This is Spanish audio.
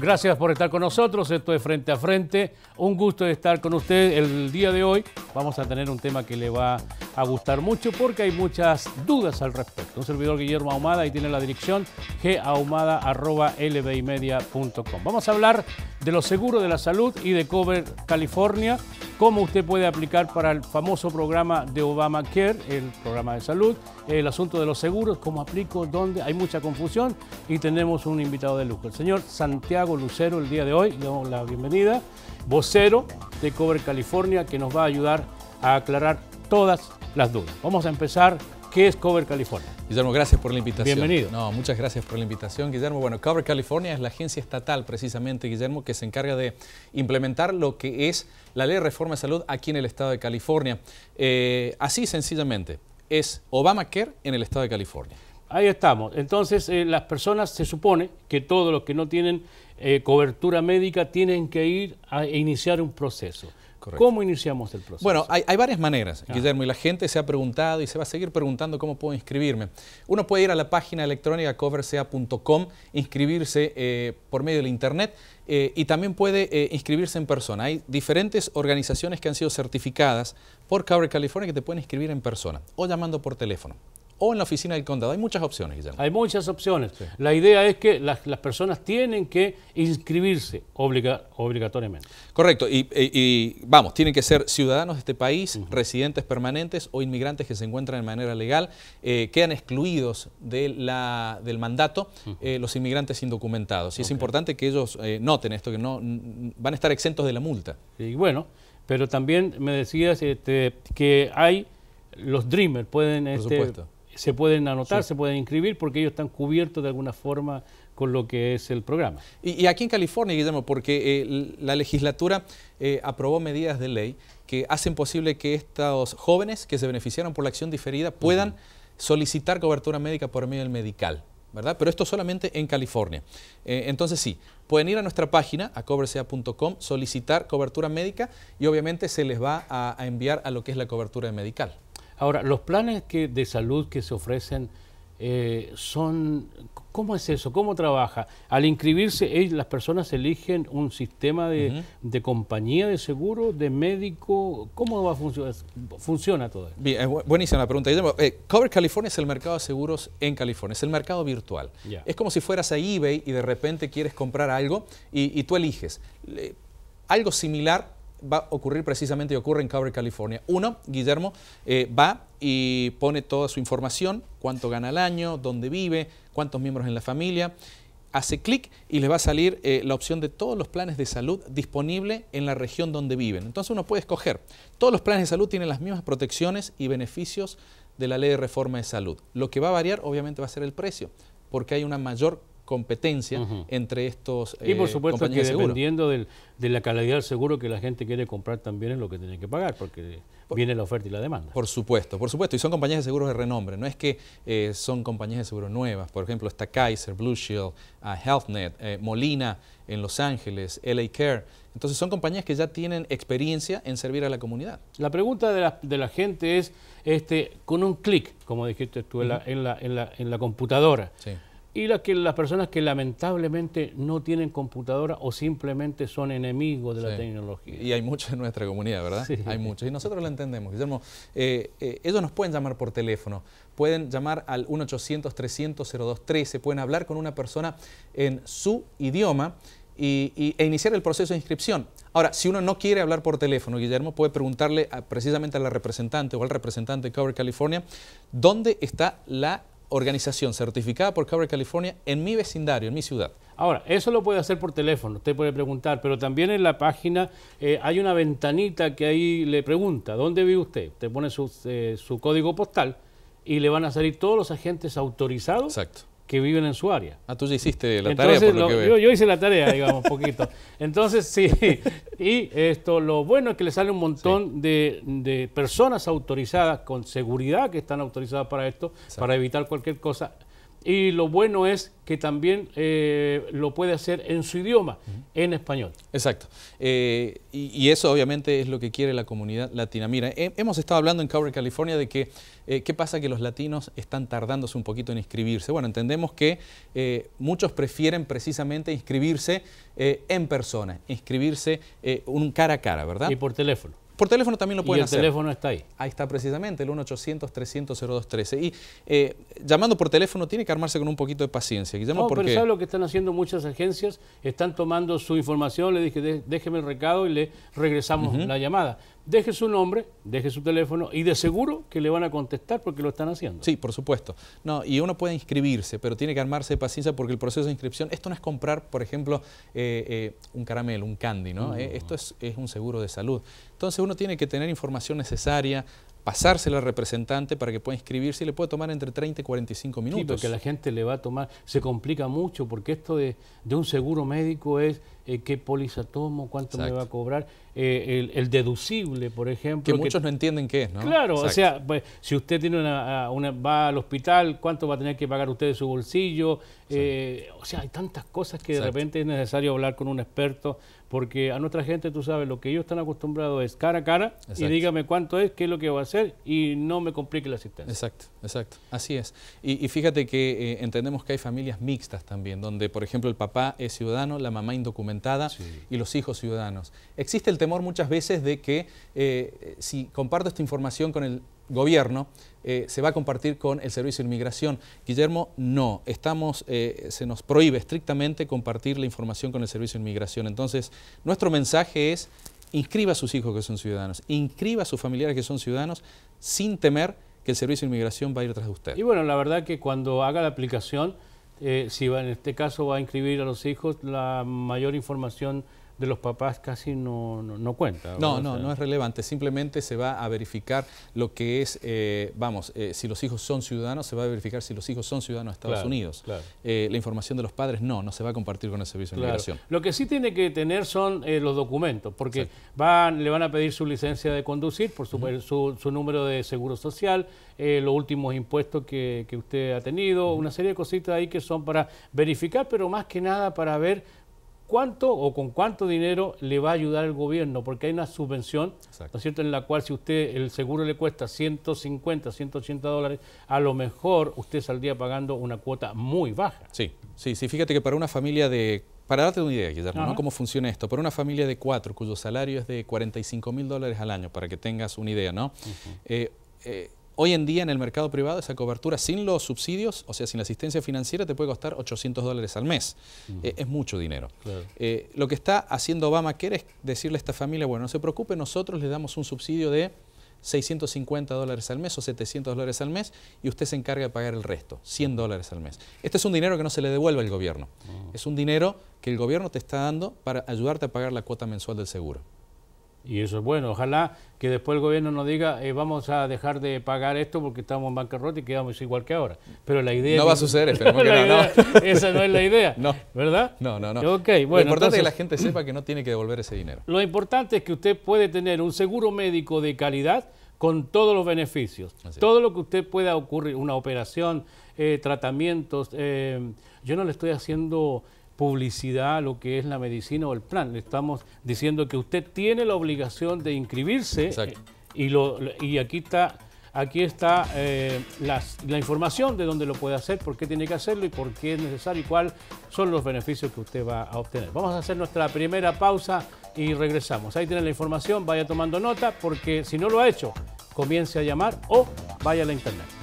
Gracias por estar con nosotros. Esto es Frente a Frente. Un gusto estar con usted el día de hoy. Vamos a tener un tema que le va a gustar mucho porque hay muchas dudas al respecto. Un servidor Guillermo Ahumada y tiene la dirección gahumada.lbimedia.com. Vamos a hablar de los seguros de la salud y de Cover California, cómo usted puede aplicar para el famoso programa de Obamacare, el programa de salud, el asunto de los seguros, cómo aplico, dónde, hay mucha confusión y tenemos un invitado de lujo, el señor Santiago Lucero el día de hoy, le damos la bienvenida, vocero de Cover California que nos va a ayudar a aclarar todas las dudas. Vamos a empezar ¿Qué es Cover California? Guillermo, gracias por la invitación. Bienvenido. No, muchas gracias por la invitación, Guillermo. Bueno, Cover California es la agencia estatal, precisamente, Guillermo, que se encarga de implementar lo que es la ley de reforma de salud aquí en el estado de California. Eh, así sencillamente, es Obamacare en el estado de California. Ahí estamos. Entonces, eh, las personas se supone que todos los que no tienen eh, cobertura médica tienen que ir a iniciar un proceso. ¿Cómo iniciamos el proceso? Bueno, hay, varias maneras, ah. Guillermo, y la gente se ha preguntado y se va a seguir preguntando cómo puedo inscribirme. Uno puede ir a la página electrónica coversea.com, inscribirse eh, por medio del Internet eh, y también puede eh, inscribirse en persona. Hay diferentes organizaciones que han sido certificadas por Cover California que te pueden inscribir en persona o llamando por teléfono o en la oficina del condado. Hay muchas opciones, Guillermo. Hay muchas opciones. La idea es que las, personas tienen que inscribirse obligatoriamente. Correcto. Y, vamos, tienen que ser ciudadanos de este país, residentes permanentes o inmigrantes que se encuentran de manera legal. Eh, quedan excluidos de la, del mandato eh, los inmigrantes indocumentados. Y es importante que ellos eh, noten esto, que no van a estar exentos de la multa. Y bueno, pero también me decías este, que hay... Los Dreamers pueden este, supuesto se pueden anotar, se pueden inscribir porque ellos están cubiertos de alguna forma con lo que es el programa. Y, aquí en California, Guillermo, porque eh, la legislatura eh, aprobó medidas de ley que hacen posible que estos jóvenes que se beneficiaron por la acción diferida puedan solicitar cobertura médica por medio del medical. ¿verdad? Pero esto solamente en California. Eh, entonces sí, pueden ir a nuestra página, a cobresea.com, solicitar cobertura médica y obviamente se les va a, a enviar a lo que es la cobertura de medical. Ahora, los planes de salud que se ofrecen eh, son, ¿cómo es eso? ¿Cómo trabaja? Al inscribirse, las personas eligen un sistema de, compañía de seguro, de médico, ¿cómo va a funcionar? ¿Funciona todo esto? Bien, buenísima la pregunta. Eh, Cover California es el mercado de seguros en California, es el mercado virtual. Es como si fueras a eBay y de repente quieres comprar algo y tú eliges. algo similar va a ocurrir precisamente y ocurre en Cowboy, California. Uno, Guillermo eh, va y pone toda su información, cuánto gana al año, dónde vive, cuántos miembros en la familia. Hace clic y le va a salir eh, la opción de todos los planes de salud disponibles en la región donde viven. Entonces uno puede escoger. Todos los planes de salud tienen las mismas protecciones y beneficios de la ley de reforma de salud. Lo que va a variar obviamente va a ser el precio, porque hay una mayor competencia entre estos Y por eh, supuesto que dependiendo de la calidad del seguro que la gente quiere comprar también es lo que tiene que pagar, porque viene la oferta y la demanda. Por supuesto, por supuesto. Y son compañías de seguros de renombre. No es que eh, son compañías de seguros nuevas. Por ejemplo, está Kaiser, Blue Shield, eh, HealthNet, Molina en Los Ángeles, LA Care. Entonces son compañías que ya tienen experiencia en servir a la comunidad. La pregunta de la, gente es, este, con un clic, como dijiste tú, en, la, en, la, en, la, computadora. Sí y las personas que lamentablemente no tienen computadora o simplemente son enemigos de la tecnología. Y hay muchos en nuestra comunidad, ¿verdad? Sí. Hay muchos. Y nosotros lo entendemos, Guillermo. Eh, eh, ellos nos pueden llamar por teléfono, pueden llamar al 1-800-300-0213, pueden hablar con una persona en su idioma y, e iniciar el proceso de inscripción. Ahora, si uno no quiere hablar por teléfono, Guillermo, puede preguntarle precisamente a la representante o al representante de Cover California dónde está la organización certificada por Cover California en mi vecindario, en mi ciudad. Ahora, eso lo puede hacer por teléfono, usted puede preguntar, pero también en la página eh, hay una ventanita que ahí le pregunta, ¿dónde vive usted? Usted pone su, eh, su código postal y le van a salir todos los agentes autorizados Exacto que viven en su área. Ah, tú ya hiciste la tarea, Yo, hice la tarea, digamos, un poquito. Entonces, sí, y esto, lo bueno es que le sale un montón de, de, personas autorizadas, con seguridad que están autorizadas para esto, para evitar cualquier cosa y lo bueno es que también eh, lo puede hacer en su idioma, en español. Exacto. Eh, y, eso obviamente es lo que quiere la comunidad latina. Mira, hemos estado hablando en Cover California de que eh, qué pasa que los latinos están tardándose un poquito en inscribirse. Bueno, entendemos que muchos prefieren precisamente inscribirse en persona, inscribirse un cara a cara, ¿verdad? Y por teléfono. Por teléfono también lo pueden el hacer. El teléfono está ahí. Ahí está precisamente, el 1-800-300-0213. Y eh, llamando por teléfono tiene que armarse con un poquito de paciencia. no, pero lo que están haciendo muchas agencias? Están tomando su información, le dije, déjeme el recado y le regresamos la llamada deje su nombre, deje su teléfono y de seguro que le van a contestar porque lo están haciendo. Sí, por supuesto. No, y uno puede inscribirse, pero tiene que armarse de paciencia porque el proceso de inscripción, esto no es comprar, por ejemplo, eh, eh, un caramelo, un candy, ¿no? Eh, esto es, un seguro de salud. Entonces uno tiene que tener información necesaria, pasársela al representante para que pueda inscribirse y le puede tomar entre 30 y 45 minutos. Sí, porque la gente le va a tomar, se complica mucho porque esto de, de un seguro médico es eh, qué póliza tomo, cuánto me va a cobrar, eh, el, deducible, por ejemplo. Que, muchos no entienden qué es, ¿no? Claro, o sea, pues, si usted tiene una, va al hospital, cuánto va a tener que pagar usted de su bolsillo, eh, o sea, hay tantas cosas que de repente es necesario hablar con un experto, porque a nuestra gente, tú sabes, lo que ellos están acostumbrados es cara a cara y dígame cuánto es, qué es lo que va a hacer y no me complique la asistencia. Exacto, exacto, así es. y fíjate que entendemos que hay familias mixtas también, donde por ejemplo el papá es ciudadano, la mamá indocumentada y los hijos ciudadanos. Existe el temor muchas veces de que eh, si comparto esta información con el gobierno, eh, se va a compartir con el Servicio de Inmigración. Guillermo, no, estamos, eh, se nos prohíbe estrictamente compartir la información con el Servicio de Inmigración. Entonces, nuestro mensaje es, inscriba a sus hijos que son ciudadanos, inscriba a sus familiares que son ciudadanos, sin temer que el Servicio de Inmigración va a ir tras de usted. Y bueno, la verdad que cuando haga la aplicación eh, si va, en este caso va a inscribir a los hijos, la mayor información de los papás casi no, cuenta. No, no, no es relevante. Simplemente se va a verificar lo que es, eh, vamos, eh, si los hijos son ciudadanos, se va a verificar si los hijos son ciudadanos de Estados Unidos. Eh, la información de los padres no, no se va a compartir con el Servicio de Inmigración. Lo que sí tiene que tener son los documentos, porque le van a pedir su licencia de conducir, por su, su, número de seguro social, los últimos impuestos que, usted ha tenido, una serie de cositas ahí que son para verificar, pero más que nada para ver cuánto o con cuánto dinero le va a ayudar el gobierno, porque hay una subvención, ¿no es cierto?, en la cual si usted el seguro le cuesta 150, 180 dólares, a lo mejor usted saldría pagando una cuota muy baja. Sí, sí, sí, fíjate que para una familia de... Para darte una idea, Guillermo, ¿no? ¿Cómo funciona esto? Para una familia de cuatro, cuyo salario es de 45 mil dólares al año, para que tengas una idea, ¿no? Hoy en día en el mercado privado esa cobertura sin los subsidios, o sea, sin la asistencia financiera, te puede costar 800 dólares al mes. Eh, es mucho dinero. Eh, lo que está haciendo quiere es decirle a esta familia, bueno, no se preocupe, nosotros le damos un subsidio de 650 dólares al mes o 700 dólares al mes y usted se encarga de pagar el resto, 100 dólares al mes. Este es un dinero que no se le devuelve al gobierno. Ah. Es un dinero que el gobierno te está dando para ayudarte a pagar la cuota mensual del seguro. Y eso es bueno. Ojalá que después el gobierno nos diga, eh, vamos a dejar de pagar esto porque estamos en bancarrota y quedamos igual que ahora. Pero la idea... No va a suceder, esperemos que Esa no es la idea, no. ¿verdad? No, no, no. Okay, bueno, lo importante es que la gente sepa que no tiene que devolver ese dinero. Lo importante es que usted puede tener un seguro médico de calidad con todos los beneficios. Todo lo que usted pueda ocurrir, una operación, eh, tratamientos. Eh, yo no le estoy haciendo publicidad lo que es la medicina o el plan. Le estamos diciendo que usted tiene la obligación de inscribirse eh, y, lo, y aquí está, aquí está eh, la información de dónde lo puede hacer, por qué tiene que hacerlo y por qué es necesario y cuáles son los beneficios que usted va a obtener. Vamos a hacer nuestra primera pausa y regresamos. Ahí tiene la información, vaya tomando nota porque si no lo ha hecho, comience a llamar o vaya a la internet.